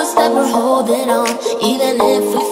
That we're holding on, even if we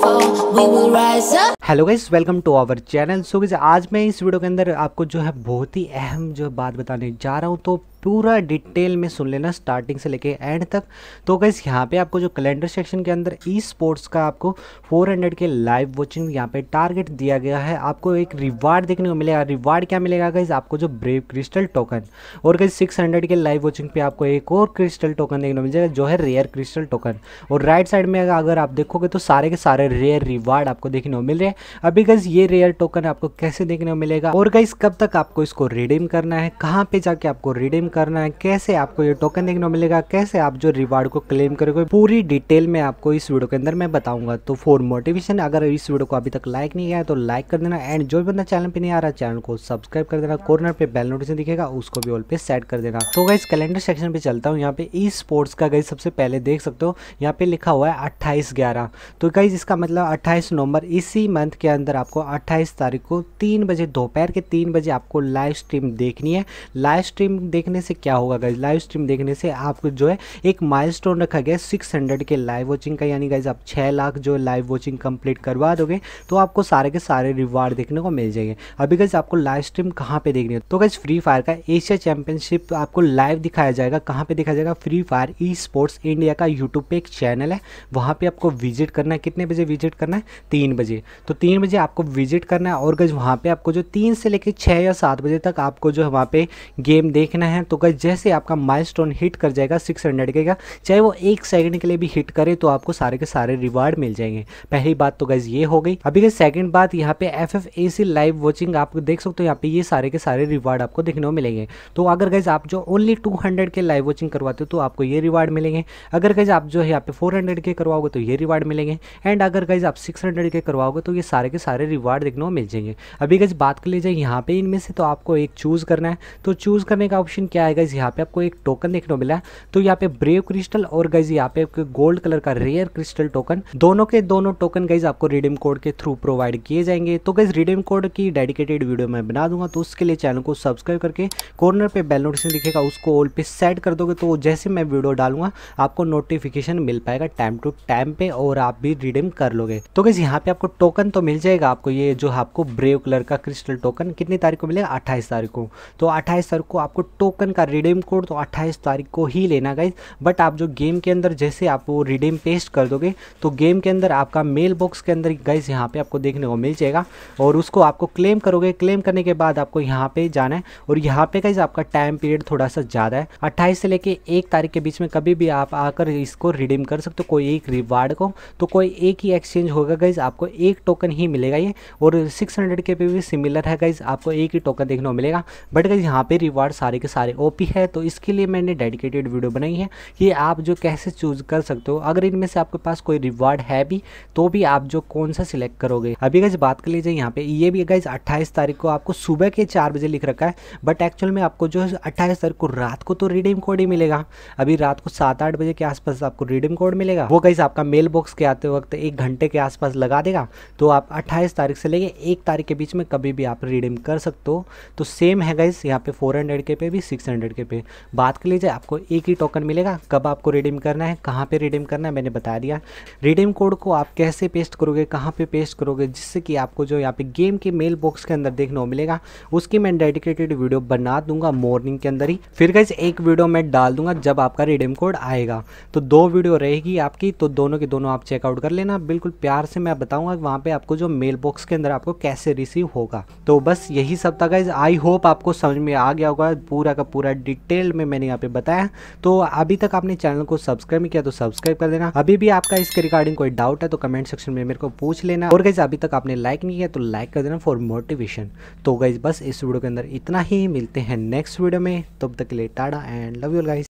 hello guys welcome to our channel so guys आज मैं इस video के अंदर आपको जो है बहुत ही अहम जो बात बताने जा रहा हूँ तो पूरा डिटेल में सुन लेना स्टार्टिंग से लेके एंड तक तो गाइज यहाँ पे आपको जो कैलेंडर सेक्शन के अंदर ई स्पोर्ट्स का आपको 400 के लाइव वॉचिंग यहाँ पे टारगेट दिया गया है आपको एक रिवार्ड देखने को मिलेगा रिवार्ड क्या मिलेगा गाइज आपको जो ब्रेव क्रिस्टल टोकन और गाइज सिक्स के लाइव वॉचिंग पे आपको एक और क्रिस्टल टोकन देखने को मिल जाएगा जो है रेयर क्रिस्टल टोकन और राइट साइड में अगर आप देखोगे तो सारे के सारे रेयर रिवार्ड आपको देखने को मिल रहे हैं अभी गज ये रेयर टोकन आपको कैसे देखने को मिलेगा और गाइज कब तक आपको इसको रिडीम करना है कहाँ पे जाके आपको रिडीम करना है कैसे आपको ये टोकन देखने को मिलेगा कैसे आप जो रिवार्ड को क्लेम करोगे पूरी डिटेल में आपको इस वीडियो के अंदर मैं बताऊंगा तो फॉर मोटिवेशन अगर इस वीडियो को अभी तक लाइक नहीं किया है तो लाइक कर देना एंड जो भी बंदा चैनल पे नहीं आ रहा चैनल को सब्सक्राइब कर देना कॉर्नर पे बेल नोटिफिकेशन दिखेगा उसको भी ऑल पे सेट कर देना तो गाइस कैलेंडर सेक्शन पे चलता हूँ यहाँ पे ई स्पोर्ट्स का गाइस सबसे पहले देख सकते हो यहाँ पे लिखा हुआ है अट्ठाईस ग्यारह तो गाइज इसका मतलब मतलब 28 नवंबर इसी मंथ के अंदर आपको 28 तारीख को तीन बजे दोपहर के तीन बजे आपको लाइव स्ट्रीम देखनी है लाइव स्ट्रीम देखने से क्या होगा गाइज लाइव स्ट्रीम देखने से आपको जो है एक माइलस्टोन रखा गया सिक्स हंड्रेड के लाइव वॉचिंग का यानी गाइज आप छः लाख जो लाइव वॉचिंग कंप्लीट करवा दोगे तो आपको सारे के सारे रिवार्ड देखने को मिल जाएंगे अभी गाइज आपको लाइव स्ट्रीम कहाँ पर देखनी है तो गाइज फ्री फायर का एशिया चैंपियनशिप आपको लाइव दिखाया जाएगा कहाँ पर दिखाया जाएगा free fire esports India का यूट्यूब पे एक चैनल है वहाँ पर आपको विजिट करना है कितने बजे विजिट करना है तीन बजे तो तीन बजे आपको विजिट करना है और गज वहाँ पर आपको जो तीन से लेकर छः या सात बजे तक आपको जो है वहाँ पर गेम देखना है तो गज जैसे आपका माइल हिट कर जाएगा सिक्स हंड्रेड के का चाहे वो एक सेकंड के लिए भी हिट करे तो आपको सारे के सारे रिवार्ड मिल जाएंगे पहली बात तो गज ये हो गई अभी गज सेकेंड बात यहाँ पे F F A C live watching आप देख सकते हो यहाँ पे ये सारे के सारे रिवार्ड आपको देखने को मिलेंगे तो अगर गज आप जो ओनली टू हंड्रेड के लाइव वॉचिंग करवाते हो तो आपको ये रिवार्ड मिलेंगे अगर गज आप जो है यहाँ पे फोर हंड्रेड के करवाओगे तो ये रिवार्ड मिलेंगे एंड अगर गाइज आप सिक्स हंड्रेड के करवाओगे तो ये सारे के सारे रिवार्ड देखने को मिल जाएंगे अभी गाइज बात कर लीजिए यहाँ पे इनमें से तो आपको एक चूज़ करना है तो चूज़ करने का ऑप्शन क्या है गाइज यहाँ पे आपको एक टोकन देखने को मिला है तो यहाँ पे ब्रेव क्रिस्टल और गाइज यहाँ पे गोल्ड कलर का रेयर क्रिस्टल टोकन दोनों के दोनों टोकन गाइज आपको रिडीम कोड के थ्रू प्रोवाइड किए जाएंगे तो गाइज रिडीम कोड की डेडिकेटेड वीडियो मैं बना दूंगा तो उसके लिए चैनल को सब्सक्राइब करके कॉर्नर पे बेल नोटिफिकेशन दिखेगा उसको ऑल पे सेट कर दोगे तो जैसे मैं वीडियो डालूंगा आपको नोटिफिकेशन मिल पाएगा टाइम टू टाइम पे और आप भी रिडीम कर लोगे तो कैसे यहाँ पे आपको टोकन तो मिल जाएगा आपको ये जो आपको ब्रेव कलर का क्रिस्टल टोकन कितनी तारीख को मिलेगा अट्ठाईस तारीख को तो अट्ठाईस तारीख को आपको टोकन का रिडीम कोड तो अट्ठाईस तारीख को ही लेना गाइज बट आप जो गेम के अंदर जैसे आप वो रिडीम पेस्ट कर दोगे तो गेम के अंदर आपका मेल बॉक्स के अंदर गाइज यहाँ पे आपको देखने को मिल जाएगा और उसको आपको क्लेम करोगे क्लेम करने के बाद आपको यहाँ पे जाना है और यहाँ पे गाइज आपका टाइम पीरियड थोड़ा सा ज़्यादा है अट्ठाईस से लेके एक तारीख के बीच में कभी भी आप आकर इसको रिडीम कर सकते हो कोई एक रिवार्ड को तो कोई एक ही एक्स एक्सचेंज होगा गाइज आपको एक टोकन ही मिलेगा ये और सिक्स हंड्रेड के पे भी सिमिलर है गाइज आपको एक ही टोकन देखने को मिलेगा बट गाइज यहाँ पे रिवार्ड सारे के सारे ओपी है तो इसके लिए मैंने डेडिकेटेड वीडियो बनाई है कि आप जो कैसे चूज कर सकते हो अगर इनमें से आपके पास कोई रिवार्ड है भी तो भी आप जो कौन सा सिलेक्ट करोगे अभी गाइज बात कर लीजिए यहाँ पे ये भी गाइज अट्ठाईस तारीख को आपको सुबह के चार बजे लिख रखा है बट एक्चुअल में आपको जो है तारीख को रात को तो रिडीम कोड ही मिलेगा अभी रात को सात आठ बजे के आसपास आपको रिडीम कोड मिलेगा वो गाइज आपका मेल बॉक्स के आते वक्त एक घंटे के आसपास लगा देगा तो आप 28 तारीख से लेके एक तारीख के बीच में कभी भी आप रिडीम कर सकते हो तो सेम है गाइस यहाँ पे 400 के पे भी 600 के पे बात कर लीजिए आपको एक ही टोकन मिलेगा कब आपको रिडीम करना है कहाँ पे रिडीम करना है मैंने बता दिया रिडीम कोड को आप कैसे पेस्ट करोगे कहाँ पर पे पेस्ट करोगे जिससे कि आपको जो यहाँ पे गेम के मेल बॉक्स के अंदर देखने को मिलेगा उसकी मैं डेडिकेटेड वीडियो बना दूंगा मॉर्निंग के अंदर ही फिर गाइज एक वीडियो मैं डाल दूंगा जब आपका रिडीम कोड आएगा तो दो वीडियो रहेगी आपकी तो दोनों के दोनों आप चेकआउट कर लेना बिल्कुल बिल्कुल प्यार से मैं बताऊँगा वहाँ पे आपको जो मेल बॉक्स के अंदर आपको कैसे रिसीव होगा तो बस यही सब था गाइज आई होप आपको समझ में आ गया होगा पूरा का पूरा डिटेल में मैंने यहाँ पे बताया तो अभी तक आपने चैनल को सब्सक्राइब किया तो सब्सक्राइब कर देना अभी भी आपका इसके रिगार्डिंग कोई डाउट है तो कमेंट सेक्शन में मेरे को पूछ लेना और गाइज अभी तक आपने लाइक नहीं किया तो लाइक कर देना फॉर मोटिवेशन तो गाइज बस इस वीडियो के अंदर इतना ही मिलते हैं नेक्स्ट वीडियो में तब तक के लिए tata and love you guys